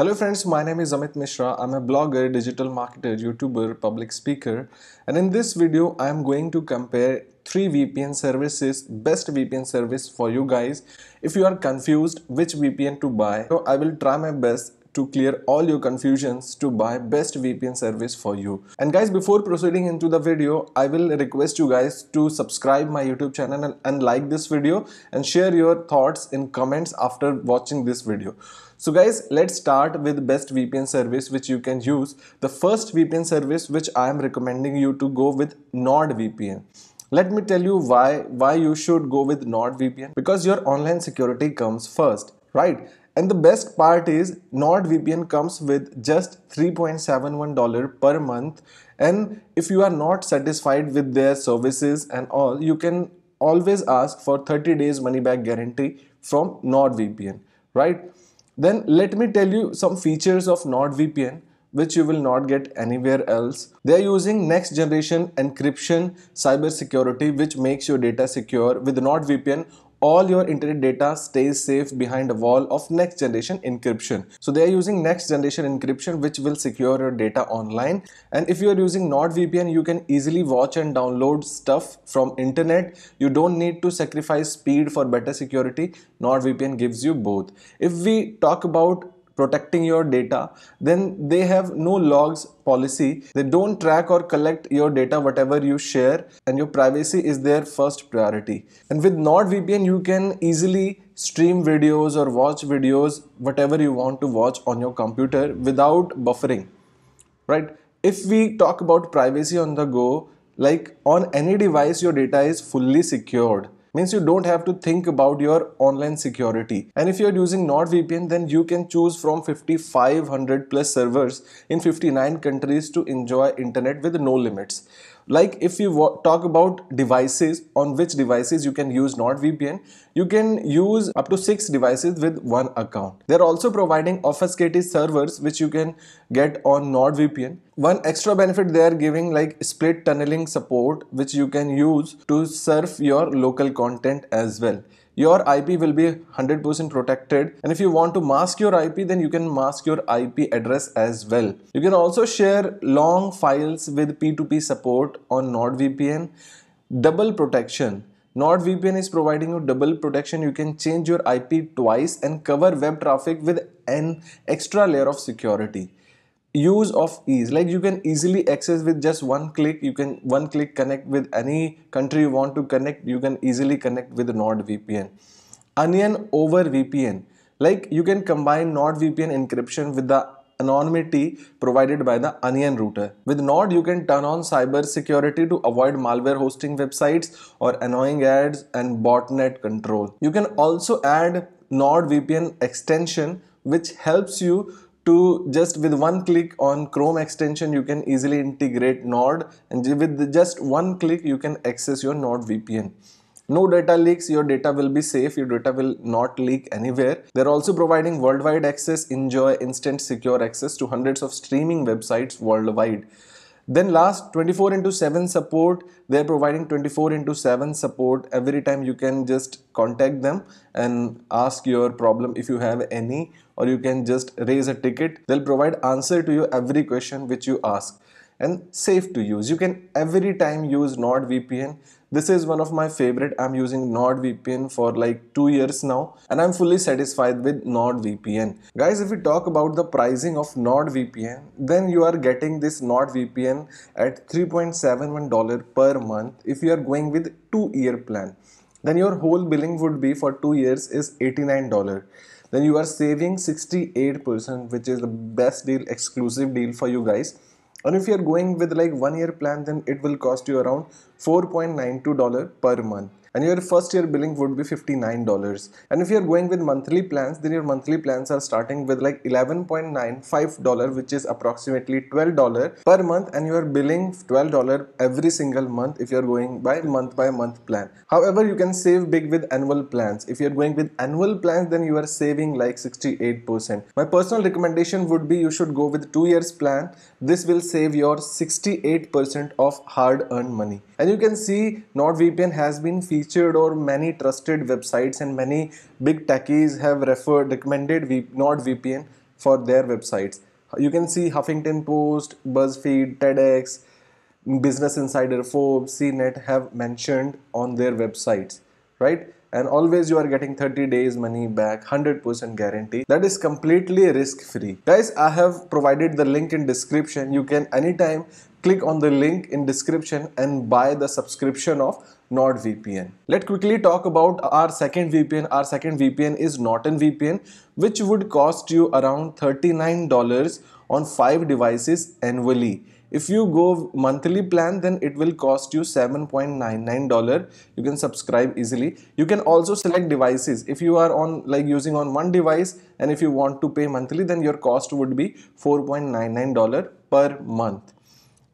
Hello friends, my name is Amit Mishra. I'm a blogger, digital marketer, YouTuber, public speaker and in this video I'm going to compare three VPN services, best VPN service for you guys. If you are confused which VPN to buy, so I will try my best to clear all your confusions to buy best VPN service for you. And guys, before proceeding into the video, I will request you guys to subscribe my YouTube channel and, and like this video and share your thoughts in comments after watching this video. So guys, let's start with best VPN service which you can use. The first VPN service which I am recommending you to go with NordVPN let me tell you why why you should go with nordvpn because your online security comes first right and the best part is NordVPN comes with just $3.71 per month. And if you are not satisfied with their services and all, you can always ask for 30 days money back guarantee from NordVPN, right? Then let me tell you some features of NordVPN which you will not get anywhere else. They are using next generation encryption cyber security which makes your data secure. With NordVPN, all your internet data stays safe behind a wall of next generation encryption. So they are using next generation encryption which will secure your data online. And if you are using NordVPN, you can easily watch and download stuff from internet. You don't need to sacrifice speed for better security. NordVPN gives you both. If we talk about protecting your data, then they have no logs policy. They don't track or collect your data, whatever you share, and your privacy is their first priority. And with NordVPN, you can easily stream videos or watch videos, whatever you want to watch on your computer without buffering, right? If we talk about privacy on the go, like on any device, your data is fully secured means you don't have to think about your online security and if you're using NordVPN then you can choose from 5500 plus servers in 59 countries to enjoy internet with no limits like if you talk about devices on which devices you can use NordVPN you can use up to six devices with one account they're also providing obfuscated servers which you can get on NordVPN one extra benefit they are giving like split tunneling support which you can use to surf your local content as well your IP will be 100% protected and if you want to mask your IP then you can mask your IP address as well. You can also share long files with P2P support on NordVPN. Double protection. NordVPN is providing you double protection. You can change your IP twice and cover web traffic with an extra layer of security use of ease like you can easily access with just one click you can one click connect with any country you want to connect you can easily connect with NordVPN onion over VPN like you can combine NordVPN encryption with the anonymity provided by the onion router with nord you can turn on cyber security to avoid malware hosting websites or annoying ads and botnet control you can also add nord vpn extension which helps you to just with one click on Chrome extension you can easily integrate Nord and with just one click you can access your Nord VPN. No data leaks, your data will be safe, your data will not leak anywhere. They're also providing worldwide access, enjoy instant secure access to hundreds of streaming websites worldwide. Then last 24 into 7 support, they're providing 24 into 7 support. Every time you can just contact them and ask your problem if you have any or you can just raise a ticket. They'll provide answer to you every question which you ask and safe to use. You can every time use NordVPN. This is one of my favorite. I'm using NordVPN for like two years now and I'm fully satisfied with NordVPN. Guys, if we talk about the pricing of NordVPN, then you are getting this NordVPN at $3.71 per month if you are going with two year plan. Then your whole billing would be for two years is $89 then you are saving 68% which is the best deal exclusive deal for you guys and if you are going with like one year plan then it will cost you around 4.92 dollar per month and your first year billing would be $59 and if you're going with monthly plans then your monthly plans are starting with like $11.95 which is approximately $12 per month and you are billing $12 every single month if you're going by month by month plan however you can save big with annual plans if you're going with annual plans then you are saving like 68% my personal recommendation would be you should go with two years plan this will save your 68% of hard earned money and you can see NordVPN has been featured featured or many trusted websites and many big techies have referred recommended v- NordVPN for their websites. You can see Huffington Post, BuzzFeed, TEDx, Business Insider, Forbes, CNET have mentioned on their websites, right? And always you are getting 30 days money back, 100% guarantee. That is completely risk free. Guys, I have provided the link in description. You can anytime click on the link in description and buy the subscription of NordVPN. Let's quickly talk about our second VPN. Our second VPN is Norton VPN which would cost you around $39 on 5 devices annually. If you go monthly plan then it will cost you $7.99. You can subscribe easily. You can also select devices. If you are on like using on one device and if you want to pay monthly then your cost would be $4.99 per month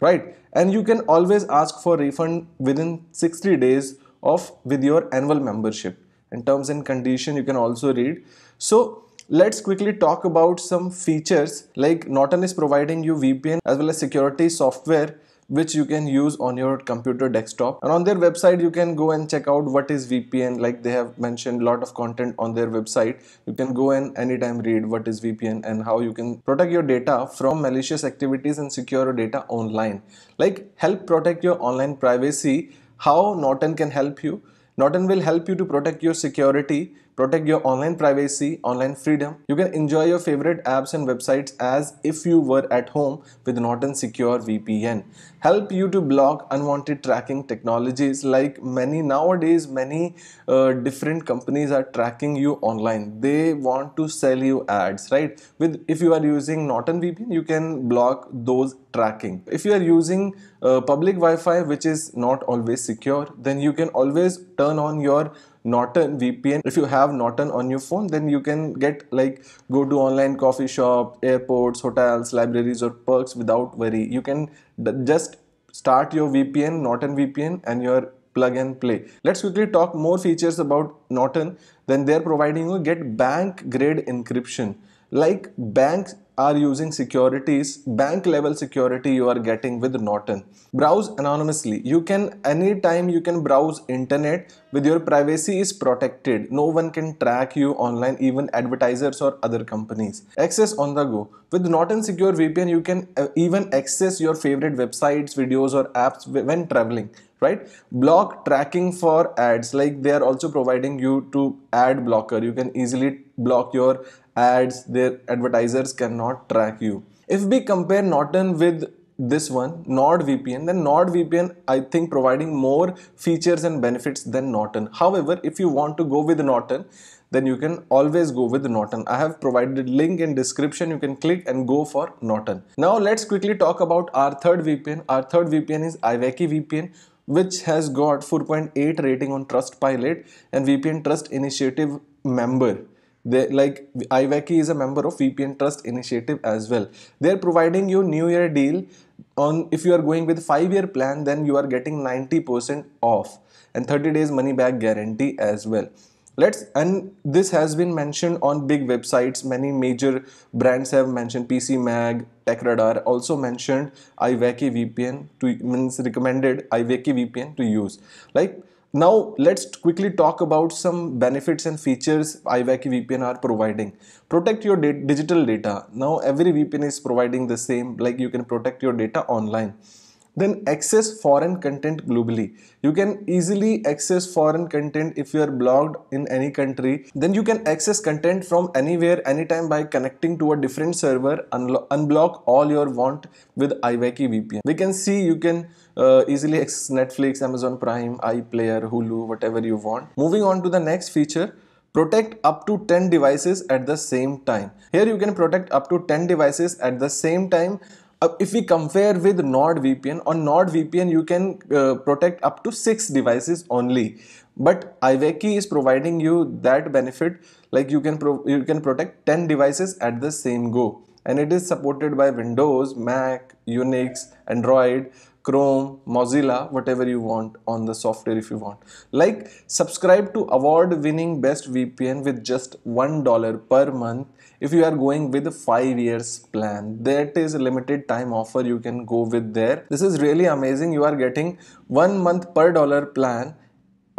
right? And you can always ask for refund within 60 days of with your annual membership. In terms and condition, you can also read. So let's quickly talk about some features like Norton is providing you VPN as well as security software which you can use on your computer desktop and on their website you can go and check out what is VPN like they have mentioned a lot of content on their website you can go and anytime read what is VPN and how you can protect your data from malicious activities and secure your data online like help protect your online privacy how Norton can help you Norton will help you to protect your security protect your online privacy, online freedom. You can enjoy your favorite apps and websites as if you were at home with Norton Secure VPN. Help you to block unwanted tracking technologies like many nowadays many uh, different companies are tracking you online. They want to sell you ads, right? With if you are using Norton VPN, you can block those tracking. If you are using uh, public Wi-Fi which is not always secure, then you can always turn on your Norton VPN. If you have Norton on your phone, then you can get like go to online coffee shop, airports, hotels, libraries or perks without worry. You can just start your VPN, Norton VPN and your plug and play. Let's quickly talk more features about Norton. Then they're providing you get bank grade encryption. Like banks are using securities, bank level security you are getting with Norton. Browse anonymously. You can anytime you can browse internet with your privacy is protected. No one can track you online, even advertisers or other companies. Access on the go. With Norton Secure VPN, you can uh, even access your favorite websites, videos or apps when traveling right block tracking for ads like they are also providing you to ad blocker you can easily block your ads, their advertisers cannot track you. If we compare Norton with this one, NordVPN, then NordVPN I think providing more features and benefits than Norton. However, if you want to go with Norton, then you can always go with Norton. I have provided link in description. You can click and go for Norton. Now let's quickly talk about our third VPN. Our third VPN is Iveki VPN which has got 4.8 rating on Trustpilot and VPN Trust Initiative member. They like iWeki is a member of VPN Trust Initiative as well. They're providing you New Year deal on if you are going with five year plan, then you are getting 90% off and 30 days money back guarantee as well let's and this has been mentioned on big websites many major brands have mentioned pc mag techradar also mentioned iwaki vpn to means recommended iwaki vpn to use like now let's quickly talk about some benefits and features iWaki VPN are providing. Protect your digital data. Now every VPN is providing the same like you can protect your data online. Then access foreign content globally. You can easily access foreign content if you are blogged in any country. Then you can access content from anywhere anytime by connecting to a different server. Unblock all your want with iWaki VPN. We can see you can uh, easily access Netflix, Amazon Prime, iPlayer, Hulu, whatever you want. Moving on to the next feature, protect up to 10 devices at the same time. Here you can protect up to 10 devices at the same time uh, if we compare with NordVPN, on NordVPN you can uh, protect up to 6 devices only. But Iveki is providing you that benefit like you can, you can protect 10 devices at the same go and it is supported by Windows, Mac, Unix, Android, Chrome, Mozilla, whatever you want on the software if you want. Like subscribe to award winning best VPN with just $1 per month if you are going with a 5 years plan. That is a limited time offer you can go with there. This is really amazing. You are getting 1 month per dollar plan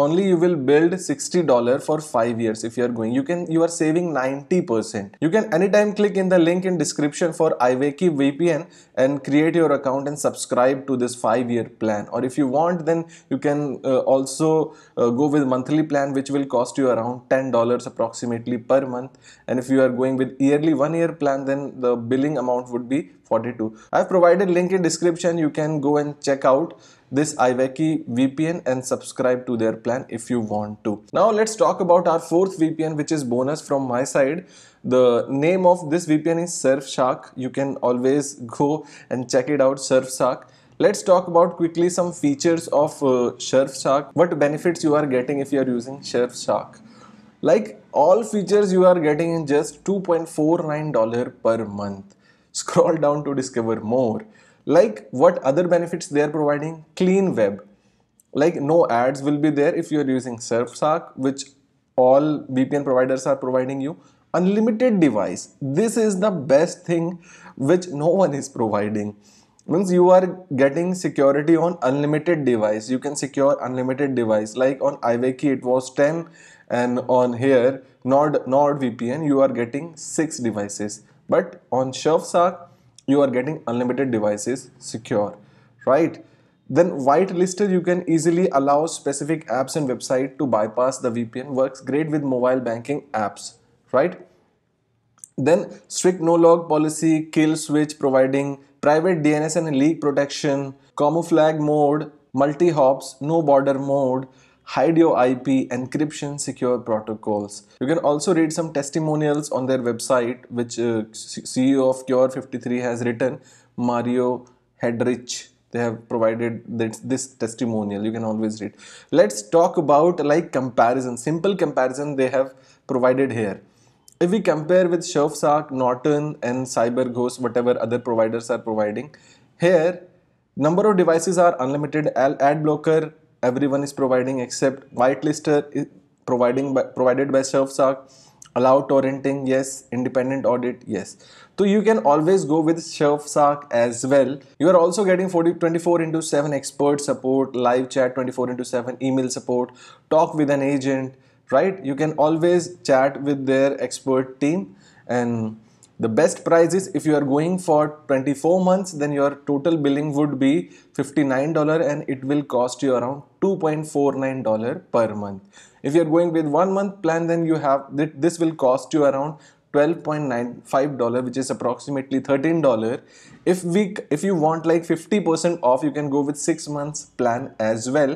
only you will build $60 for 5 years if you are going you can you are saving 90% you can anytime click in the link in description for iWakey vpn and create your account and subscribe to this 5 year plan or if you want then you can uh, also uh, go with monthly plan which will cost you around $10 approximately per month and if you are going with yearly 1 year plan then the billing amount would be 42. I've provided link in description. You can go and check out this iWeki VPN and subscribe to their plan if you want to. Now let's talk about our fourth VPN which is bonus from my side. The name of this VPN is Surfshark. You can always go and check it out Surfshark. Let's talk about quickly some features of uh, Surfshark. What benefits you are getting if you are using Surfshark. Like all features you are getting in just $2.49 per month Scroll down to discover more. Like what other benefits they are providing? Clean web. Like no ads will be there if you are using Surfshark, which all VPN providers are providing you. Unlimited device. This is the best thing which no one is providing means you are getting security on unlimited device you can secure unlimited device like on iWiki it was 10 and on here Nord NordVPN you are getting 6 devices but on SurfShark, you are getting unlimited devices secure, right? Then whitelisted, you can easily allow specific apps and website to bypass the VPN. Works great with mobile banking apps, right? Then strict no log policy, kill switch providing private DNS and leak protection, camouflage mode, multi hops, no border mode, hide your IP, encryption, secure protocols. You can also read some testimonials on their website, which uh, CEO of Cure53 has written, Mario Hedrich. They have provided this, this testimonial. You can always read. Let's talk about like comparison, simple comparison they have provided here. If we compare with Surfshark, Norton and CyberGhost, whatever other providers are providing, here number of devices are unlimited, ad blocker everyone is providing except whitelister is providing by, provided by SurfShark allow torrenting yes independent audit yes so you can always go with surfshark as well you are also getting 40 24 into 7 expert support live chat 24 into 7 email support talk with an agent right you can always chat with their expert team and the best price is if you are going for 24 months then your total billing would be $59 and it will cost you around $2.49 per month. If you are going with one month plan then you have this will cost you around $12.95 which is approximately $13 if we if you want like 50% off you can go with 6 months plan as well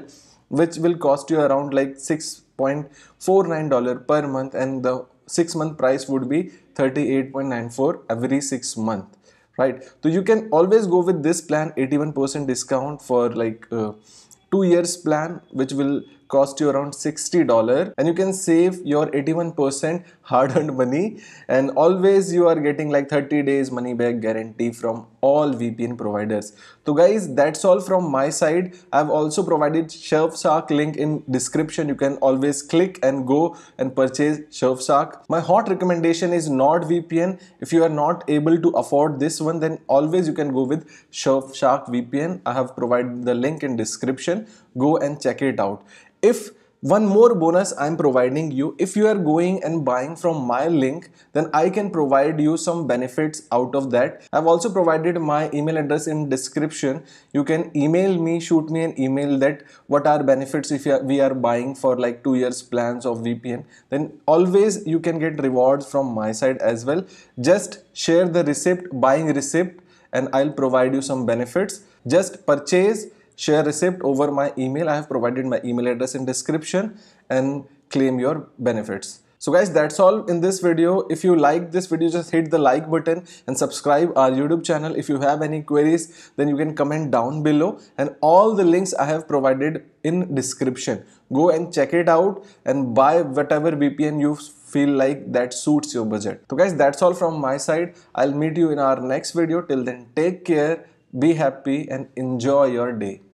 which will cost you around like $6.49 per month and the six month price would be 38.94 every six month right so you can always go with this plan 81% discount for like uh, two years plan which will cost you around $60 and you can save your 81% hard earned money and always you are getting like 30 days money back guarantee from all VPN providers. So guys, that's all from my side. I've also provided Surfshark link in description. You can always click and go and purchase Surfshark. My hot recommendation is NordVPN. If you are not able to afford this one, then always you can go with Surfshark VPN. I have provided the link in description. Go and check it out. If one more bonus I'm providing you, if you are going and buying from my link, then I can provide you some benefits out of that. I've also provided my email address in description. You can email me, shoot me an email that what are benefits if we are buying for like two years plans of VPN. Then always you can get rewards from my side as well. Just share the receipt, buying receipt and I'll provide you some benefits. Just purchase share receipt over my email. I have provided my email address in description and claim your benefits. So guys, that's all in this video. If you like this video, just hit the like button and subscribe our YouTube channel. If you have any queries, then you can comment down below and all the links I have provided in description. Go and check it out and buy whatever VPN you feel like that suits your budget. So guys, that's all from my side. I'll meet you in our next video. Till then, take care, be happy and enjoy your day.